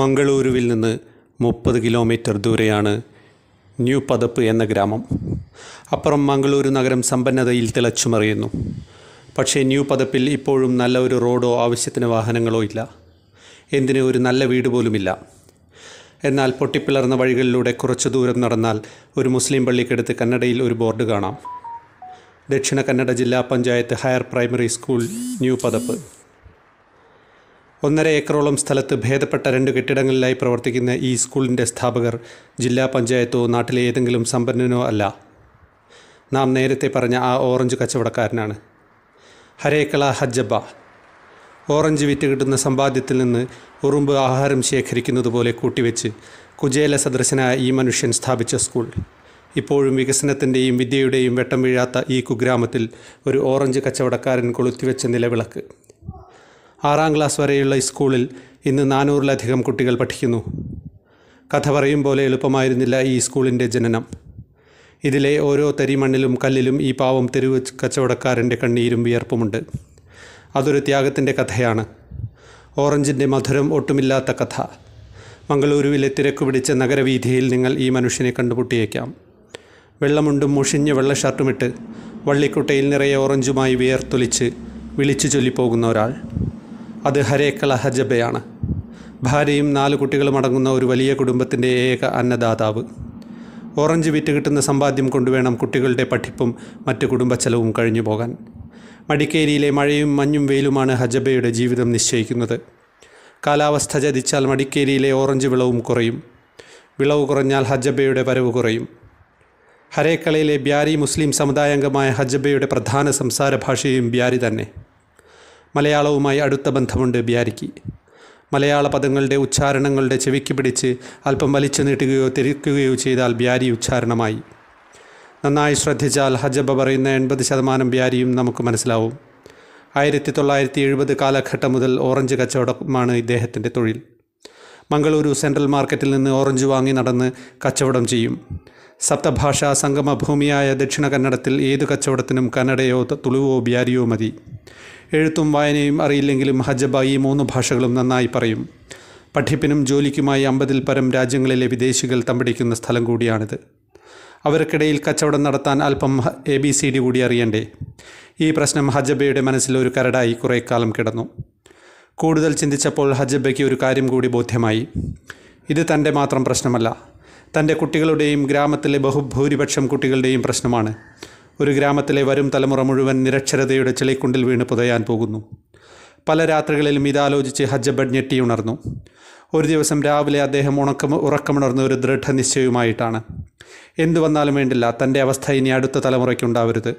മംഗളൂരുവിൽ നിന്ന് മുപ്പത് കിലോമീറ്റർ ദൂരെയാണ് ന്യൂ പതപ്പ് എന്ന ഗ്രാമം അപ്പുറം മംഗളൂരു നഗരം സമ്പന്നതയിൽ തിളച്ചുമറിയുന്നു പക്ഷേ ന്യൂ പതപ്പിൽ ഇപ്പോഴും നല്ല ഒരു റോഡോ ആവശ്യത്തിന് വാഹനങ്ങളോ ഇല്ല എന്തിന് ഒരു നല്ല വീട് പോലുമില്ല എന്നാൽ പൊട്ടിപ്പിളർന്ന വഴികളിലൂടെ കുറച്ച് ദൂരം നടന്നാൽ ഒരു മുസ്ലിം പള്ളിക്കടുത്ത് കന്നഡയിൽ ഒരു ബോർഡ് കാണാം ദക്ഷിണ കന്നഡ ജില്ലാ panchayat higher primary school New Padpu ഒന്നര ഏക്കറോളം സ്ഥലത്ത് ഭേദപ്പെട്ട രണ്ട് കെട്ടിടങ്ങളിലായി പ്രവർത്തിക്കുന്ന ഈ സ്കൂളിൻ്റെ സ്ഥാപകർ ജില്ലാ പഞ്ചായത്തോ നാട്ടിലെ ഏതെങ്കിലും സമ്പന്നനോ അല്ല നാം നേരത്തെ പറഞ്ഞ ആ ഓറഞ്ച് കച്ചവടക്കാരനാണ് ഹരേക്കള ഹജ്ജബ ഓറഞ്ച് വിറ്റ് കിട്ടുന്ന സമ്പാദ്യത്തിൽ നിന്ന് ഉറുമ്പ് ആഹാരം ശേഖരിക്കുന്നത് പോലെ കൂട്ടിവെച്ച് കുചേല സദൃശനായ ഈ മനുഷ്യൻ സ്ഥാപിച്ച സ്കൂൾ ഇപ്പോഴും വികസനത്തിൻ്റെയും വിദ്യയുടെയും വെട്ടം വീഴാത്ത ഈ കുഗ്രാമത്തിൽ ഒരു ഓറഞ്ച് കച്ചവടക്കാരൻ കൊളുത്തിവെച്ച നിലവിളക്ക് ആറാം ക്ലാസ് വരെയുള്ള സ്കൂളിൽ ഇന്ന് നാനൂറിലധികം കുട്ടികൾ പഠിക്കുന്നു കഥ പറയും പോലെ എളുപ്പമായിരുന്നില്ല ഈ സ്കൂളിൻ്റെ ജനനം ഇതിലെ ഓരോ തരി മണ്ണിലും കല്ലിലും ഈ പാവം തെരുവ് കച്ചവടക്കാരൻ്റെ കണ്ണീരും വിയർപ്പുമുണ്ട് അതൊരു ത്യാഗത്തിൻ്റെ കഥയാണ് ഓറഞ്ചിൻ്റെ മധുരം ഒട്ടുമില്ലാത്ത കഥ മംഗളൂരുവിലെ തിരക്ക് പിടിച്ച നഗരവീഥിയിൽ നിങ്ങൾ ഈ മനുഷ്യനെ കണ്ടുപൊട്ടിയേക്കാം വെള്ളമുണ്ടും മുഷിഞ്ഞ വെള്ള ഷർട്ടുമിട്ട് വള്ളിക്കുട്ടയിൽ നിറയെ ഓറഞ്ചുമായി വിയർത്തൊലിച്ച് വിളിച്ചു ചൊല്ലിപ്പോകുന്ന ഒരാൾ അത് ഹരേക്കള ഹജബയാണ് ഭാര്യയും നാല് കുട്ടികളും അടങ്ങുന്ന ഒരു വലിയ കുടുംബത്തിൻ്റെ ഏക അന്നദാതാവ് ഓറഞ്ച് വിറ്റ് കിട്ടുന്ന സമ്പാദ്യം കൊണ്ടുവേണം കുട്ടികളുടെ പഠിപ്പും മറ്റ് കുടുംബച്ചെലവും കഴിഞ്ഞു പോകാൻ മടിക്കേരിയിലെ മഴയും മഞ്ഞും വെയിലുമാണ് ഹജബയുടെ ജീവിതം നിശ്ചയിക്കുന്നത് കാലാവസ്ഥ ചതിച്ചാൽ മടിക്കേരിയിലെ ഓറഞ്ച് വിളവും കുറയും വിളവ് കുറഞ്ഞാൽ ഹജബയുടെ വരവ് കുറയും ഹരേക്കളയിലെ ബ്യാരി മുസ്ലിം സമുദായാംഗമായ ഹജബയുടെ പ്രധാന സംസാര ഭാഷയും ബ്യാരി തന്നെ മലയാളവുമായി അടുത്ത ബന്ധമുണ്ട് ബിയാരിക്ക് മലയാള പദങ്ങളുടെ ഉച്ചാരണങ്ങളുടെ ചെവിക്ക് പിടിച്ച് അല്പം വലിച്ചു നീട്ടുകയോ തിരിക്കുകയോ ചെയ്താൽ ബിയാരി ഉച്ചാരണമായി നന്നായി ശ്രദ്ധിച്ചാൽ ഹജബ പറയുന്ന എൺപത് ശതമാനം ബിയാരിയും നമുക്ക് മനസ്സിലാവും ആയിരത്തി തൊള്ളായിരത്തി എഴുപത് കാലഘട്ടം മുതൽ ഓറഞ്ച് കച്ചവടമാണ് ഇദ്ദേഹത്തിൻ്റെ തൊഴിൽ മംഗളൂരു സെൻട്രൽ മാർക്കറ്റിൽ നിന്ന് ഓറഞ്ച് വാങ്ങി നടന്ന് കച്ചവടം ചെയ്യും സപ്തഭാഷാ സംഗമഭൂമിയായ ദക്ഷിണ കന്നഡത്തിൽ ഏത് കച്ചവടത്തിനും കന്നഡയോ തുളുവോ ബിയാരിയോ മതി എഴുത്തും വായനയും അറിയില്ലെങ്കിലും ഹജബ ഈ മൂന്ന് ഭാഷകളും നന്നായി പറയും പഠിപ്പിനും ജോലിക്കുമായി അമ്പതിൽ പരം രാജ്യങ്ങളിലെ വിദേശികൾ തമ്പടിക്കുന്ന സ്ഥലം കൂടിയാണിത് അവർക്കിടയിൽ കച്ചവടം നടത്താൻ അല്പം എ ബി സി ഡി കൂടി അറിയണ്ടേ ഈ പ്രശ്നം ഹജബയുടെ മനസ്സിൽ ഒരു കരടായി കുറേ കാലം കിടന്നു കൂടുതൽ ചിന്തിച്ചപ്പോൾ ഹജബയ്ക്ക് ഒരു കാര്യം കൂടി ബോധ്യമായി ഇത് തൻ്റെ മാത്രം പ്രശ്നമല്ല തൻ്റെ കുട്ടികളുടെയും ഗ്രാമത്തിലെ ബഹുഭൂരിപക്ഷം കുട്ടികളുടെയും പ്രശ്നമാണ് ഒരു ഗ്രാമത്തിലെ വരും തലമുറ മുഴുവൻ നിരക്ഷരതയുടെ ചെളിക്കുണ്ടിൽ വീണ് പുതയാൻ പോകുന്നു പല രാത്രികളിലും ഇതാലോചിച്ച് ഹജ്ജബഡ് ഉണർന്നു ഒരു ദിവസം രാവിലെ അദ്ദേഹം ഉണക്കം ഉറക്കമുണർന്ന ഒരു ദൃഢനിശ്ചയവുമായിട്ടാണ് എന്തു വന്നാലും വേണ്ടില്ല തൻ്റെ അവസ്ഥ ഇനി അടുത്ത തലമുറയ്ക്ക് ഉണ്ടാവരുത്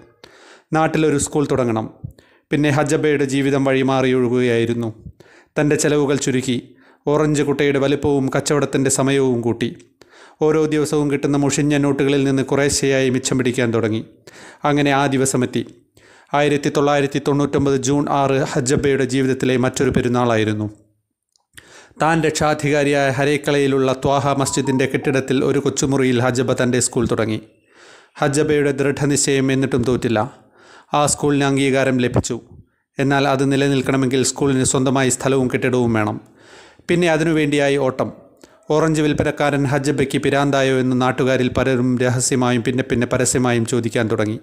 നാട്ടിലൊരു സ്കൂൾ തുടങ്ങണം പിന്നെ ഹജബയുടെ ജീവിതം ഒഴുകുകയായിരുന്നു തൻ്റെ ചെലവുകൾ ചുരുക്കി ഓറഞ്ച് കുട്ടയുടെ വലിപ്പവും കച്ചവടത്തിൻ്റെ സമയവും കൂട്ടി ഓരോ ദിവസവും കിട്ടുന്ന മുഷിഞ്ഞ നോട്ടുകളിൽ നിന്ന് കുറേശ്ശെയായി മിച്ചം പിടിക്കാൻ തുടങ്ങി അങ്ങനെ ആ ദിവസമെത്തി ആയിരത്തി തൊള്ളായിരത്തി തൊണ്ണൂറ്റൊമ്പത് ജൂൺ ആറ് ഹജ്ജബ്ബയുടെ ജീവിതത്തിലെ മറ്റൊരു പെരുന്നാളായിരുന്നു താൻ രക്ഷാധികാരിയായ ഹരേക്കളയിലുള്ള ത്വാഹ മസ്ജിദിൻ്റെ കെട്ടിടത്തിൽ ഒരു കൊച്ചുമുറിയിൽ ഹജബ തൻ്റെ സ്കൂൾ തുടങ്ങി ഹജബയുടെ ദൃഢനിശ്ചയം എന്നിട്ടും തോറ്റില്ല ആ സ്കൂളിന് അംഗീകാരം ലഭിച്ചു എന്നാൽ അത് നിലനിൽക്കണമെങ്കിൽ സ്കൂളിന് സ്വന്തമായി സ്ഥലവും കെട്ടിടവും വേണം പിന്നെ അതിനുവേണ്ടിയായി ഓട്ടം ഓറഞ്ച് വിൽപ്പനക്കാരൻ ഹജ്ജബയ്ക്ക് പിരാന്തായോ എന്ന് നാട്ടുകാരിൽ പലരും രഹസ്യമായും പിന്നെ പിന്നെ പരസ്യമായും ചോദിക്കാൻ തുടങ്ങി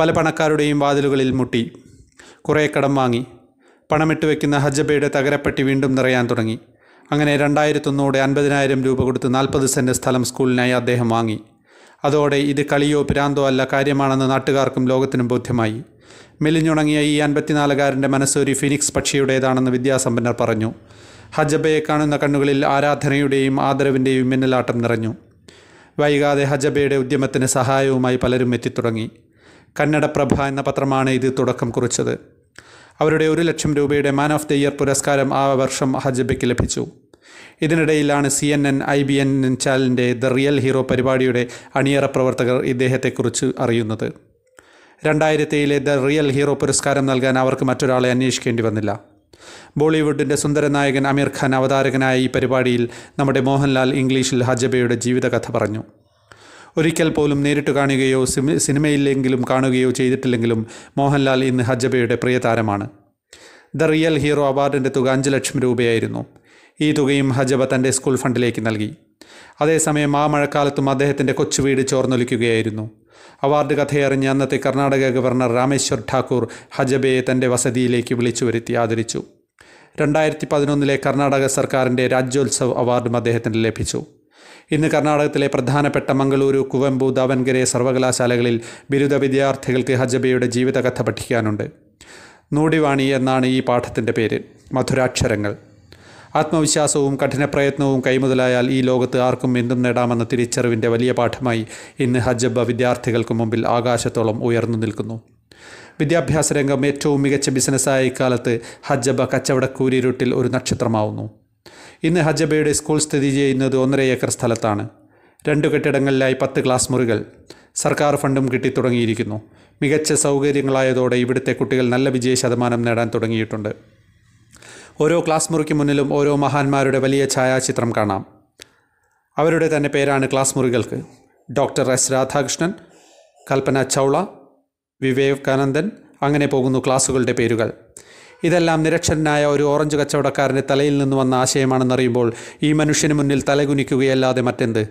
പല പണക്കാരുടെയും വാതിലുകളിൽ മുട്ടി കുറേ കടം വാങ്ങി പണമിട്ട് വെക്കുന്ന ഹജ്ജബയുടെ തകരപ്പെട്ടി വീണ്ടും നിറയാൻ തുടങ്ങി അങ്ങനെ രണ്ടായിരത്തൊന്നോടെ അൻപതിനായിരം രൂപ കൊടുത്ത് നാൽപ്പത് സെൻറ്റ് സ്ഥലം സ്കൂളിനായി അദ്ദേഹം വാങ്ങി അതോടെ ഇത് കളിയോ പിരാന്തോ അല്ല കാര്യമാണെന്ന് നാട്ടുകാർക്കും ലോകത്തിനും ബോധ്യമായി മെലിഞ്ഞുണങ്ങിയ ഈ അൻപത്തിനാലുകാരൻ്റെ മനസ്സൊരു ഫിനിക്സ് പക്ഷിയുടേതാണെന്ന് വിദ്യാസമ്പന്നർ പറഞ്ഞു ഹജബയെ കാണുന്ന കണ്ണുകളിൽ ആരാധനയുടെയും ആദരവിൻ്റെയും മിന്നലാട്ടം നിറഞ്ഞു വൈകാതെ ഹജബയുടെ ഉദ്യമത്തിന് സഹായവുമായി പലരും എത്തിത്തുടങ്ങി കന്നഡ പ്രഭ എന്ന പത്രമാണ് ഇത് തുടക്കം കുറിച്ചത് അവരുടെ ഒരു ലക്ഷം രൂപയുടെ മാൻ ഓഫ് ദി ഇയർ പുരസ്കാരം ആ വർഷം ഹജബയ്ക്ക് ലഭിച്ചു ഇതിനിടയിലാണ് C N N I B N N ചാനലിൻ്റെ ദ റിയൽ ഹീറോ പരിപാടിയുടെ അണിയറ പ്രവർത്തകർ ഇദ്ദേഹത്തെക്കുറിച്ച് അറിയുന്നത് രണ്ടായിരത്തിയിലെ ദ റിയൽ ഹീറോ പുരസ്കാരം നൽകാൻ അവർക്ക് മറ്റൊരാളെ അന്വേഷിക്കേണ്ടി വന്നില്ല ബോളിവുഡിൻ്റെ സുന്ദരനായകൻ അമീർ ഖാൻ അവതാരകനായ ഈ പരിപാടിയിൽ നമ്മുടെ മോഹൻലാൽ ഇംഗ്ലീഷിൽ ഹജബയുടെ ജീവിതകഥ പറഞ്ഞു ഒരിക്കൽ പോലും നേരിട്ട് കാണുകയോ സിനിമയിലെങ്കിലും കാണുകയോ ചെയ്തിട്ടില്ലെങ്കിലും മോഹൻലാൽ ഇന്ന് ഹജബയുടെ പ്രിയതാരമാണ് ദ റിയൽ ഹീറോ അവാർഡിൻ്റെ തുക അഞ്ച് ലക്ഷം രൂപയായിരുന്നു ഈ തുകയും ഹജബ തൻ്റെ സ്കൂൾ ഫണ്ടിലേക്ക് നൽകി അതേസമയം ആ മഴക്കാലത്തും അദ്ദേഹത്തിൻ്റെ കൊച്ചു വീട് ചോർന്നൊലിക്കുകയായിരുന്നു അവാർഡ് കഥയറിഞ്ഞ അന്നത്തെ കർണാടക ഗവർണർ രാമേശ്വർ ഠാക്കൂർ ഹജബയെ തൻ്റെ വസതിയിലേക്ക് വിളിച്ചു വരുത്തി ആദരിച്ചു രണ്ടായിരത്തി പതിനൊന്നിലെ കർണാടക സർക്കാരിൻ്റെ രാജ്യോത്സവ് അവാർഡും അദ്ദേഹത്തിന് ലഭിച്ചു ഇന്ന് കർണാടകത്തിലെ പ്രധാനപ്പെട്ട മംഗളൂരു കുവമ്പു ദാവൻകരെ സർവകലാശാലകളിൽ ബിരുദ വിദ്യാർത്ഥികൾക്ക് ഹജബയുടെ ജീവിതകഥ പഠിക്കാനുണ്ട് നൂടിവാണി എന്നാണ് ഈ പാഠത്തിൻ്റെ പേര് മധുരാക്ഷരങ്ങൾ ആത്മവിശ്വാസവും കഠിനപ്രയത്നവും കൈമുതലായാൽ ഈ ലോകത്ത് ആർക്കും എന്തും നേടാമെന്ന തിരിച്ചറിവിൻ്റെ വലിയ പാഠമായി ഇന്ന് ഹജബ വിദ്യാർത്ഥികൾക്ക് മുമ്പിൽ ആകാശത്തോളം ഉയർന്നു നിൽക്കുന്നു വിദ്യാഭ്യാസ രംഗം ഏറ്റവും മികച്ച ബിസിനസ്സായ ഇക്കാലത്ത് ഹജ്ജബ കച്ചവട കൂരിരുട്ടിൽ ഒരു നക്ഷത്രമാവുന്നു ഇന്ന് ഹജ്ജബയുടെ സ്കൂൾ സ്ഥിതി ചെയ്യുന്നത് ഒന്നര ഏക്കർ സ്ഥലത്താണ് രണ്ട് കെട്ടിടങ്ങളിലായി പത്ത് ക്ലാസ് മുറികൾ സർക്കാർ ഫണ്ടും കിട്ടിത്തുടങ്ങിയിരിക്കുന്നു മികച്ച സൗകര്യങ്ങളായതോടെ ഇവിടുത്തെ കുട്ടികൾ നല്ല വിജയ ശതമാനം നേടാൻ തുടങ്ങിയിട്ടുണ്ട് ഓരോ ക്ലാസ് മുറിക്ക് മുന്നിലും ഓരോ മഹാന്മാരുടെ വലിയ ഛായാചിത്രം കാണാം അവരുടെ തന്നെ പേരാണ് ക്ലാസ് മുറികൾക്ക് ഡോക്ടർ എസ് രാധാകൃഷ്ണൻ കൽപ്പന ചൗള വിവേകാനന്ദൻ അങ്ങനെ പോകുന്നു ക്ലാസുകളുടെ പേരുകൾ ഇതെല്ലാം നിരക്ഷരനായ ഒരു ഓറഞ്ച് കച്ചവടക്കാരൻ്റെ തലയിൽ നിന്ന് വന്ന ആശയമാണെന്നറിയുമ്പോൾ ഈ മനുഷ്യന് മുന്നിൽ തലകുനിക്കുകയല്ലാതെ മറ്റെന്ത്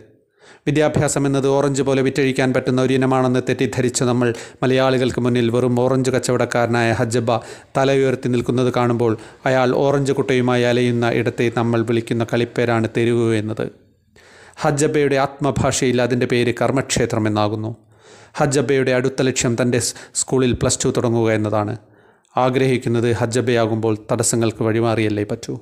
വിദ്യാഭ്യാസം എന്നത് ഓറഞ്ച് പോലെ വിറ്റഴിക്കാൻ പറ്റുന്ന ഒരു ഇനമാണെന്ന് തെറ്റിദ്ധരിച്ച് നമ്മൾ മലയാളികൾക്ക് മുന്നിൽ വെറും ഓറഞ്ച് കച്ചവടക്കാരനായ ഹജ്ജബ തല ഉയർത്തി നിൽക്കുന്നത് കാണുമ്പോൾ അയാൾ ഓറഞ്ച് കുട്ടയുമായി അലയുന്ന ഇടത്തെ നമ്മൾ വിളിക്കുന്ന കളിപ്പേരാണ് തെരുവ് എന്നത് ഹജ്ജബയുടെ ആത്മഭാഷയിൽ അതിൻ്റെ പേര് കർമ്മക്ഷേത്രം എന്നാകുന്നു ഹജ്ജബയുടെ അടുത്ത ലക്ഷ്യം തൻ്റെ സ്കൂളിൽ പ്ലസ് ടു തുടങ്ങുക എന്നതാണ് ആഗ്രഹിക്കുന്നത് ഹജ്ജബയാകുമ്പോൾ തടസ്സങ്ങൾക്ക് വഴിമാറിയല്ലേ പറ്റൂ